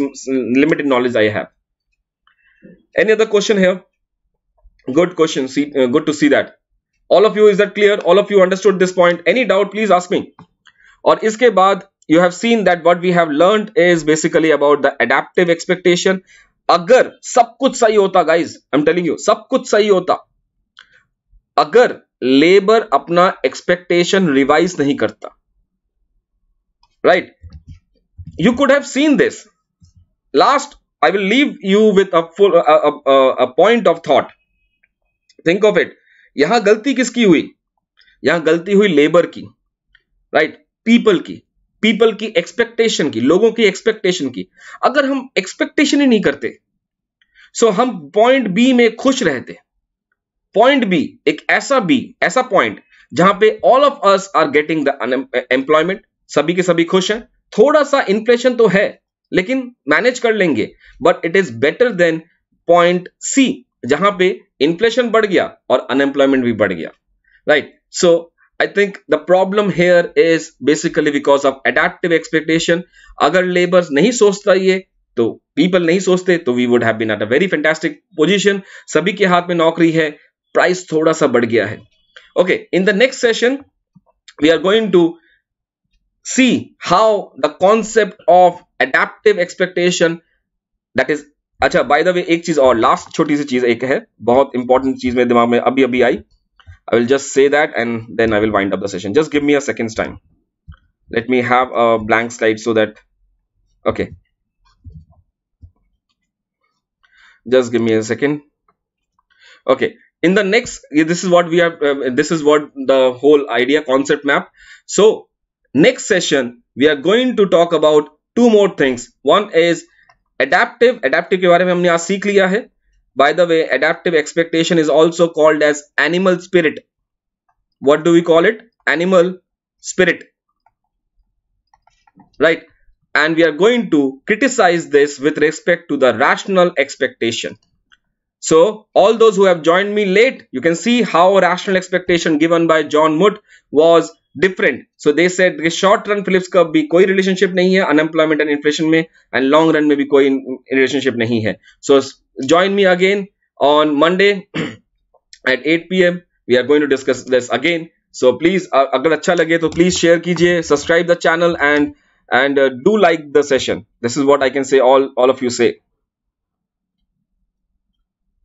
limited knowledge i have any other question here good question see uh, good to see that all of you, is that clear? All of you understood this point. Any doubt, please ask me. Or iske baad, you have seen that what we have learned is basically about the adaptive expectation. Agar sab kuch sahi guys, I'm telling you, sab kuch sahi hota. labor apna expectation revise nahi karta. Right? You could have seen this. Last, I will leave you with a point of thought. Think of it. यहां गलती किसकी हुई यहां गलती हुई labour की right people की people की एक्सपेक्टेशन की लोगों की एक्सपेक्टेशन की अगर हम एक्सपेक्टेशन ही नहीं करते सो हम पॉइंट बी में खुश रहते पॉइंट बी एक ऐसा बी ऐसा पॉइंट जहां पे all of us are getting the employment सभी के सभी खुश हैं थोड़ा सा इन्फ्लेशन तो है लेकिन मैनेज कर लेंगे but it is better than point C जहां पे इन्फ्लेशन बढ़ गया और अनएम्प्लॉयमेंट भी बढ़ गया right so I think the problem here is basically because of adaptive expectation अगर लेबर्स नहीं सोचता ये तो पीपल नहीं सोचते तो we would have been at a very fantastic position सभी के हाथ में नौकरी है प्राइस थोड़ा सा बढ़ गया है okay in the next session we are going to see how the concept of adaptive expectation that is अच्छा बाय द वे एक चीज और लास्ट छोटी सी चीज एक है बहुत इंपॉर्टेंट चीज मेरे दिमाग में अभी अभी I I will just say that and then I will wind up the session just give me a seconds time let me have a blank slide so that okay just give me a second okay in the next this is what we have uh, this is what the whole idea concept map so next session we are going to talk about two more things one is adaptive adaptive के बारे में हमने आज सीख लिया है by the way adaptive expectation is also called as animal spirit what do we call it animal spirit right and we are going to criticize this with respect to the rational expectation so all those who have joined me late you can see how rational expectation given by john moot was different. So they said the short run Phillips curve be कोई relationship नहीं unemployment and inflation में and long run में भी कोई relationship नहीं So join me again on Monday at 8 p.m. We are going to discuss this again. So please uh, अगर अच्छा लगे तो please share कीजिए, subscribe the channel and and uh, do like the session. This is what I can say. All all of you say.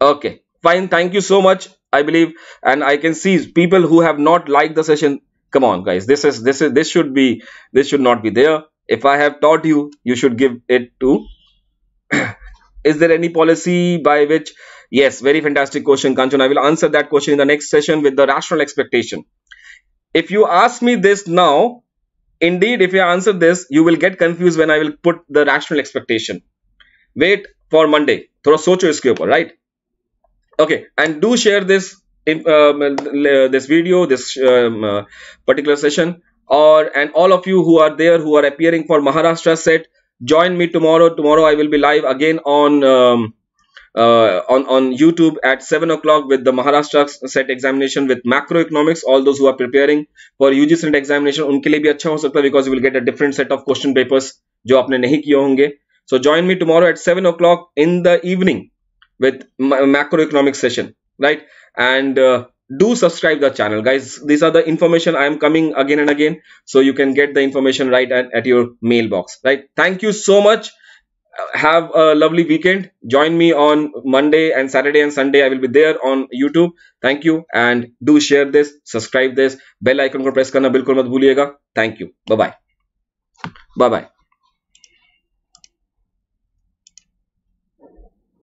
Okay, fine. Thank you so much. I believe, and I can see people who have not liked the session come on guys this is this is this should be this should not be there if i have taught you you should give it to is there any policy by which yes very fantastic question kanchan i will answer that question in the next session with the rational expectation if you ask me this now indeed if you answer this you will get confused when i will put the rational expectation wait for monday thoda socho iske right okay and do share this in um, this video, this um, uh, particular session, or and all of you who are there who are appearing for Maharashtra set, join me tomorrow. Tomorrow I will be live again on. Um, uh, on, on YouTube at 7 o'clock with the Maharashtra set examination with macroeconomics. All those who are preparing for UGC net examination, उनके लिए भी अच्छा हो सकता because you will get a different set of question papers जो आपने नहीं किए होंगे. So join me tomorrow at 7 o'clock in the evening with macroeconomics session. Right? and uh, do subscribe the channel guys these are the information i am coming again and again so you can get the information right at, at your mailbox right thank you so much have a lovely weekend join me on monday and saturday and sunday i will be there on youtube thank you and do share this subscribe this bell icon press press करना बिल्कुल मत thank you bye Bye bye. Bye